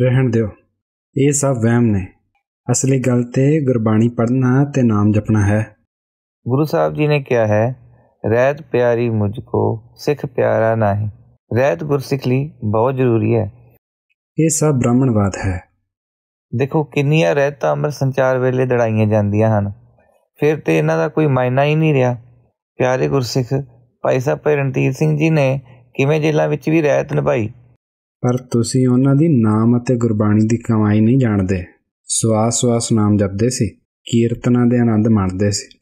ਰਹਿਣ ਦਿਓ ਇਹ ਸਭ ਵਹਿਮ ਨੇ ਅਸਲੀ ਗੱਲ ਤੇ ਗੁਰਬਾਣੀ ਪੜ੍ਹਨਾ ਤੇ ਨਾਮ ਜਪਣਾ ਹੈ ਗੁਰੂ ਸਾਹਿਬ ਜੀ ਨੇ ਕਿਹਾ ਹੈ ਰਹਿਤ ਪਿਆਰੀ ਮੁਝ ਕੋ ਸਿੱਖ ਪਿਆਰਾ ਨਹੀਂ ਰਹਿਤ ਗੁਰਸਿੱਖ ਲਈ ਬਹੁਤ ਜ਼ਰੂਰੀ ਹੈ ਇਹ ਸਭ ਬ੍ਰਾਹਮਣਵਾਦ ਹੈ ਦੇਖੋ ਕਿੰਨੀਆਂ ਰਹਿਤਾਂ ਅਮਰ ਸੰਚਾਰ ਵੇਲੇ ਲੜਾਈਆਂ ਜਾਂਦੀਆਂ ਹਨ ਫਿਰ ਤੇ ਇਹਨਾਂ ਦਾ ਕੋਈ ਮਾਇਨਾ ਹੀ ਨਹੀਂ ਰਿਹਾ ਪਿਆਰੇ ਗੁਰਸਿੱਖ ਭਾਈ ਸਾਹਿਬ ਰਣਜੀਤ ਸਿੰਘ ਜੀ ਨੇ ਕਿਵੇਂ ਜੇਲਾਂ ਵਿੱਚ ਵੀ ਰਹਿਤ ਨਿਭਾਈ ਪਰ ਤੁਸੀਂ ਉਹਨਾਂ ਦੀ ਨਾਮ ਅਤੇ ਗੁਰਬਾਣੀ ਦੀ ਕਮਾਈ ਨਹੀਂ ਜਾਣਦੇ ਸਵਾਸ ਸਵਾਸ ਨਾਮ ਜਪਦੇ ਸੀ ਕੀਰਤਨਾਂ ਦੇ ਆਨੰਦ ਮਾਣਦੇ ਸੀ